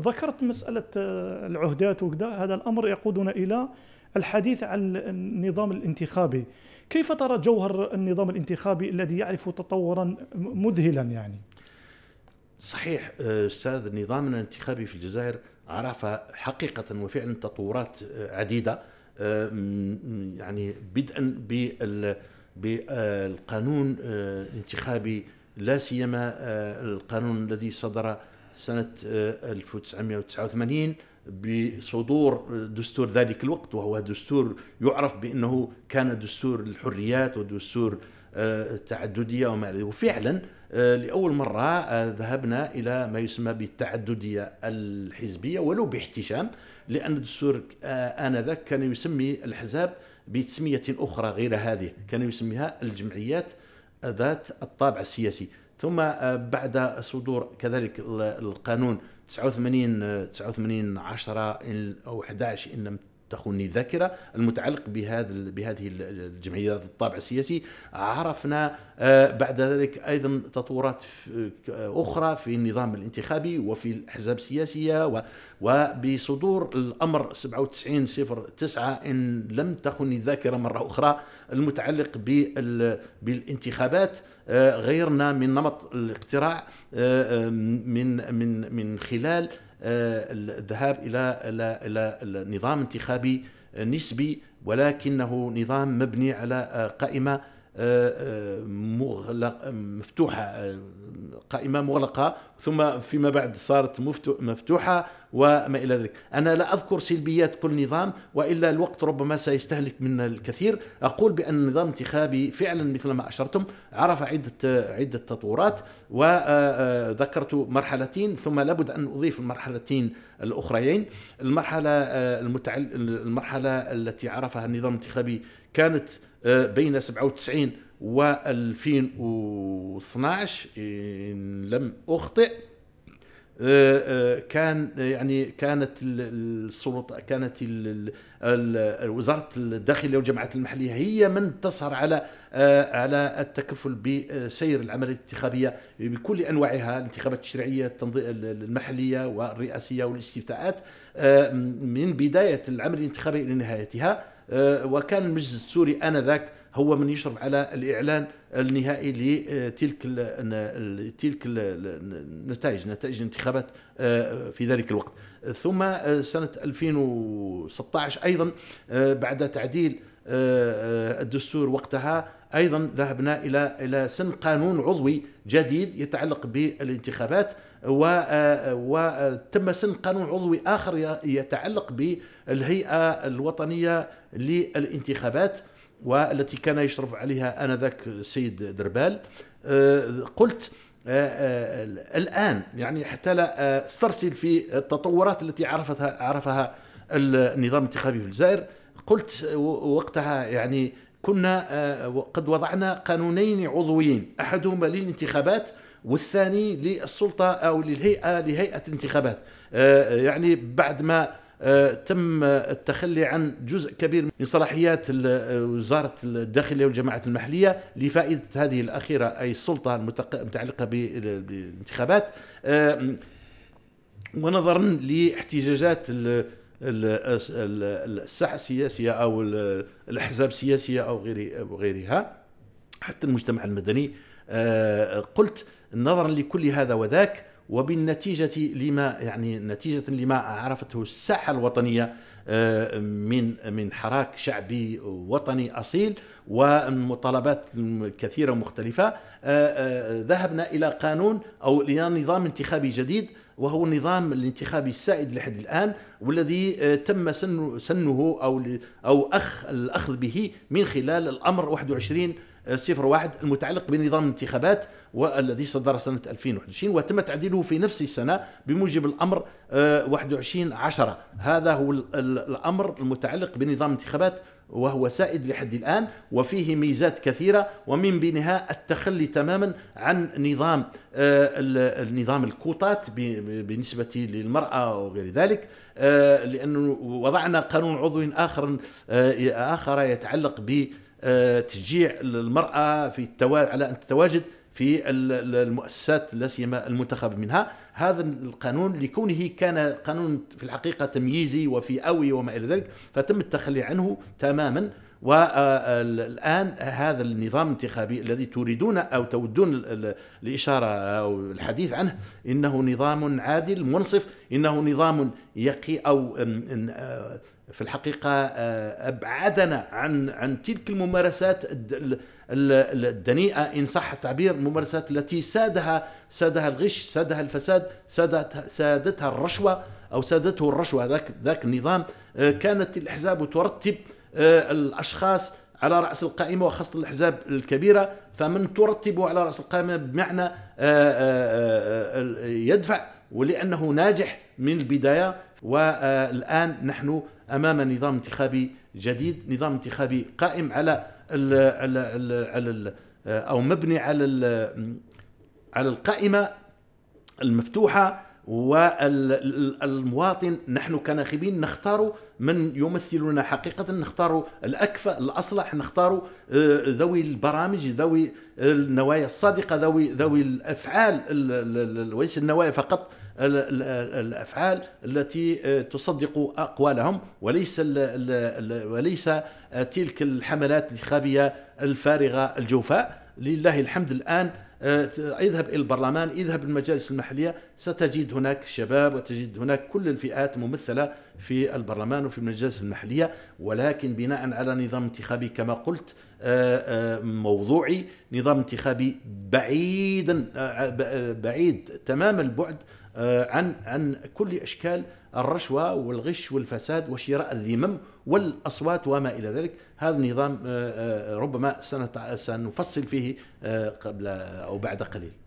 ذكرت مسألة آه، العهدات وكذا هذا الأمر يقودنا إلى الحديث عن النظام الانتخابي كيف ترى جوهر النظام الانتخابي الذي يعرف تطورا مذهلا يعني صحيح آه، استاذ نظامنا الانتخابي في الجزائر عرف حقيقه وفعلا تطورات آه، عديده يعني بدءا بالقانون الانتخابي لا سيما القانون الذي صدر سنة 1989 آه، بصدور آه، دستور ذلك الوقت وهو دستور يعرف بأنه كان دستور الحريات ودستور التعددية آه، وما إلى وفعلا لأول مرة ذهبنا إلى ما يسمى بالتعددية الحزبية ولو باحتشام لأن الدستور آنذاك كان يسمي الأحزاب بتسمية أخرى غير هذه كان يسميها الجمعيات ذات الطابع السياسي ثم آه، بعد صدور كذلك القانون 89 89 10 او 11 ان لم تخوني الذاكره المتعلق بهذا بهذه الجمعيه ذات الطابع السياسي عرفنا آه، بعد ذلك ايضا تطورات آه، اخرى في النظام الانتخابي وفي الاحزاب السياسيه وبصدور الامر 97 09 ان لم تخني الذاكره مره اخرى المتعلق بالانتخابات آه، غيرنا من نمط الاقتراع من من من خلال آه، الذهاب الى الى الى نظام انتخابي نسبي ولكنه نظام مبني على آه، قائمه آه، آه، مغلق مفتوحه قائمه مغلقه ثم فيما بعد صارت مفتوحه وما الى ذلك انا لا اذكر سلبيات كل نظام والا الوقت ربما سيستهلك منا الكثير اقول بان النظام الانتخابي فعلا مثل ما اشرتم عرف عده عده تطورات وذكرت آه، مرحلتين ثم لابد ان اضيف المرحلتين الاخريين المرحله المتعل... المرحله التي عرفها النظام الانتخابي كانت آه، بين 97 و 2012 إن لم أخطئ آه، آه، كان يعني كانت السلطه كانت وزاره الداخليه والجماعات المحليه هي من تسهر على على التكفل بسير العمليه الانتخابيه بكل انواعها الانتخابات التشريعيه المحليه والرئاسيه والاستفتاءات من بدايه العمليه الانتخابيه الى نهايتها آه، وكان المجلس السوري انذاك هو من يشرف على الاعلان النهائي لتلك تلك النتائج نتائج الانتخابات آه، في ذلك الوقت ثم آه، سنه 2016 ايضا بعد تعديل آه، آه، الدستور وقتها ايضا ذهبنا الى الى سن قانون عضوي جديد يتعلق بالانتخابات وتم آه، سن قانون عضوي اخر يتعلق بالهيئه الوطنيه للانتخابات والتي كان يشرف عليها انذاك السيد دربال قلت الان يعني حتى لا استرسل في التطورات التي عرفتها عرفها النظام الانتخابي في الجزائر قلت وقتها يعني كنا آه، قد وضعنا قانونين عضويين احدهما للانتخابات والثاني للسلطه او للهيئه لهيئه الانتخابات آه، يعني بعد ما آه، تم التخلي عن جزء كبير من صلاحيات وزاره الداخليه والجماعات المحليه لفائده هذه الاخيره اي السلطه المتعلقه بالانتخابات ونظرا لاحتجاجات الساحه السياسيه او الاحزاب السياسيه او غيرها حتى المجتمع المدني آه، قلت نظرا لكل هذا وذاك وبالنتيجة لما يعني نتيجة لما عرفته الساحة الوطنية آه، من من حراك شعبي وطني أصيل ومطالبات كثيرة مختلفة آه، ذهبنا إلى قانون أو إلى نظام انتخابي جديد وهو النظام الانتخابي السائد لحد الان والذي آه، تم سن سنه او او اخ الاخذ به من خلال الامر 21 آه، صفر واحد المتعلق بنظام الانتخابات والذي صدر سنة 2021 وتم تعديله في نفس السنة بموجب الأمر 21 آه، عشرة هذا هو الأمر المتعلق بنظام الانتخابات وهو سائد لحد الآن وفيه ميزات كثيرة ومن بينها التخلي تماما عن نظام آه، النظام الكوطات بالنسبة للمرأة وغير ذلك آه، لأنه وضعنا قانون عضو آخر آه، آخر يتعلق ب تشجيع المرأة في التوا... على أن تتواجد في المؤسسات لا سيما المنتخب منها هذا القانون لكونه كان قانون في الحقيقه تمييزي وفئوي وما الى ذلك فتم التخلي عنه تماما والآن هذا النظام الانتخابي الذي تريدون أو تودون الإشارة أو الحديث عنه إنه نظام عادل منصف إنه نظام يقي أو آه، في الحقيقة آه، أبعدنا عن عن تلك الممارسات الدنيئة إن صح التعبير الممارسات التي سادها سادها الغش سادها الفساد سادت سادتها الرشوة أو سادته الرشوة ذاك ذاك النظام آه، كانت الأحزاب ترتب آه، الاشخاص على راس القائمه وخاصه الاحزاب الكبيره فمن ترتب على راس القائمه بمعنى آه، آه، يدفع ولانه ناجح من البدايه والان نحن امام نظام انتخابي جديد نظام انتخابي قائم على على على او مبني على على القائمه المفتوحه والمواطن نحن كناخبين نختار من يمثلنا حقيقة نختار الأكفأ الأصلح نختار آه، ذوي البرامج ذوي النوايا الصادقة ذوي ذوي الأفعال وليس النوايا فقط الافعال التي آه، تصدق اقوالهم وليس وليس آه، تلك الحملات الانتخابيه الفارغه الجوفاء لله الحمد الان آه، اذهب الى البرلمان اذهب المجالس المحليه ستجد هناك شباب وتجد هناك كل الفئات ممثله في البرلمان وفي المجالس المحليه ولكن بناء على نظام انتخابي كما قلت آه، آه، موضوعي نظام انتخابي بعيدا بعيد تمام البعد آه، عن عن كل اشكال الرشوه والغش والفساد وشراء الذمم والاصوات وما الى ذلك، هذا النظام آه، آه، ربما سنفصل فيه قبل او بعد قليل.